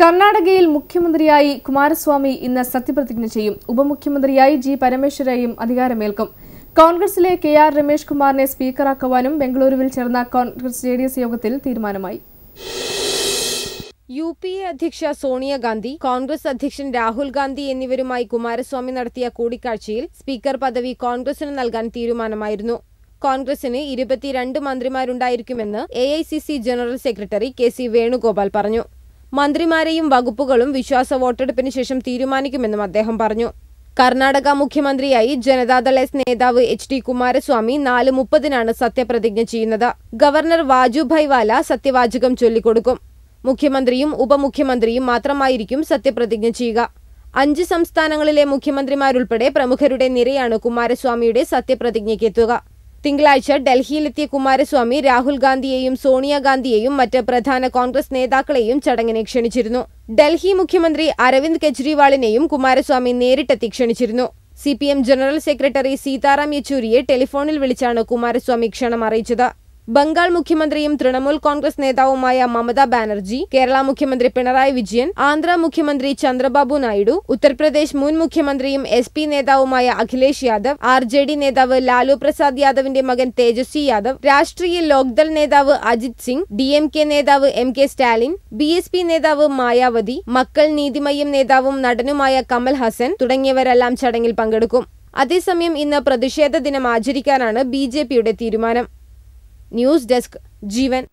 കർണാടകയിൽ മുഖ്യമന്ത്രിയായി കുമാരസ്വാമി ഇന്ന് സത്യപ്രതിജ്ഞ ചെയ്യും ഉപമുഖ്യമന്ത്രിയായി ജി പരമേശ്വരയും അധികാരമേൽക്കും കോൺഗ്രസിലെ കെ ആർ രമേഷ് കുമാറിനെ സ്പീക്കറാക്കുവാനും ബംഗളൂരുവിൽ ചേർന്ന കോൺഗ്രസ് ജെ ഡി എസ് യോഗത്തിൽ തീരുമാനമായി യു പി എ അധ്യക്ഷ സോണിയാഗാന്ധി കോൺഗ്രസ് അധ്യക്ഷൻ രാഹുൽ ഗാന്ധി എന്നിവരുമായി കുമാരസ്വാമി നടത്തിയ കൂടിക്കാഴ്ചയിൽ സ്പീക്കർ പദവി കോൺഗ്രസിന് നൽകാൻ തീരുമാനമായിരുന്നു കോൺഗ്രസിന് ഇരുപത്തിരണ്ട് മന്ത്രിമാരുണ്ടായിരിക്കുമെന്ന് എ general secretary K C Venugopal പറഞ്ഞു മന്ത്രിമാരെയും വകുപ്പുകളും വിശ്വാസ വോട്ടെടുപ്പിന് ശേഷം തീരുമാനിക്കുമെന്നും അദ്ദേഹം പറഞ്ഞു കർണാടക മുഖ്യമന്ത്രിയായി ജനതാദള എസ് നേതാവ് എച്ച് ഡി കുമാരസ്വാമി നാല് മുപ്പതിനാണ് സത്യപ്രതിജ്ഞ ചെയ്യുന്നത് ഗവർണർ വാജുഭായ് വാല സത്യവാചകം ചൊല്ലിക്കൊടുക്കും മുഖ്യമന്ത്രിയും ഉപമുഖ്യമന്ത്രിയും മാത്രമായിരിക്കും സത്യപ്രതിജ്ഞ ചെയ്യുക അഞ്ച് സംസ്ഥാനങ്ങളിലെ മുഖ്യമന്ത്രിമാരുൾപ്പെടെ പ്രമുഖരുടെ നിരയാണ് കുമാരസ്വാമിയുടെ സത്യപ്രതിജ്ഞയ്ക്കെത്തുക തിങ്കളാഴ്ച ഡൽഹിയിലെത്തിയ കുമാരസ്വാമി രാഹുൽ ഗാന്ധിയെയും സോണിയാഗാന്ധിയെയും മറ്റ് പ്രധാന കോൺഗ്രസ് നേതാക്കളെയും ചടങ്ങിനെ ക്ഷണിച്ചിരുന്നു ഡൽഹി മുഖ്യമന്ത്രി അരവിന്ദ് കെജ്രിവാളിനെയും കുമാരസ്വാമി നേരിട്ടെത്തി ക്ഷണിച്ചിരുന്നു സി ജനറൽ സെക്രട്ടറി സീതാറാം യെച്ചൂരിയെ ടെലിഫോണിൽ വിളിച്ചാണ് കുമാരസ്വാമി ക്ഷണം അറിയിച്ചത് ബംഗാൾ മുഖ്യമന്ത്രിയും തൃണമൂൽ കോൺഗ്രസ് നേതാവുമായ മമതാ ബാനർജി കേരള മുഖ്യമന്ത്രി പിണറായി വിജയൻ ആന്ധ്ര മുഖ്യമന്ത്രി ചന്ദ്രബാബു നായിഡു ഉത്തർപ്രദേശ് മുൻ മുഖ്യമന്ത്രിയും എസ് പി നേതാവുമായ Akhilesh Yadav R J D നേതാവ് ലാലു പ്രസാദ് യാദവിന്റെ മകൻ തേജസ്വി യാദവ് രാഷ്ട്രീയ ലോക്ദൾ നേതാവ് Ajit Singh D M K നേതാവ് M K Stalin B S P നേതാവ് മായാവതി മക്കൾ നീതിമയ്യം നേതാവും നടനുമായ കമൽ ഹസൻ തുടങ്ങിയവരെല്ലാം ചടങ്ങിൽ പങ്കെടുക്കും അതേസമയം ഇന്ന് പ്രതിഷേധ ദിനം ആചരിക്കാനാണ് ബി ജെ പിയുടെ തീരുമാനം ന്യൂസ് ഡെസ്ക് ജീവൻ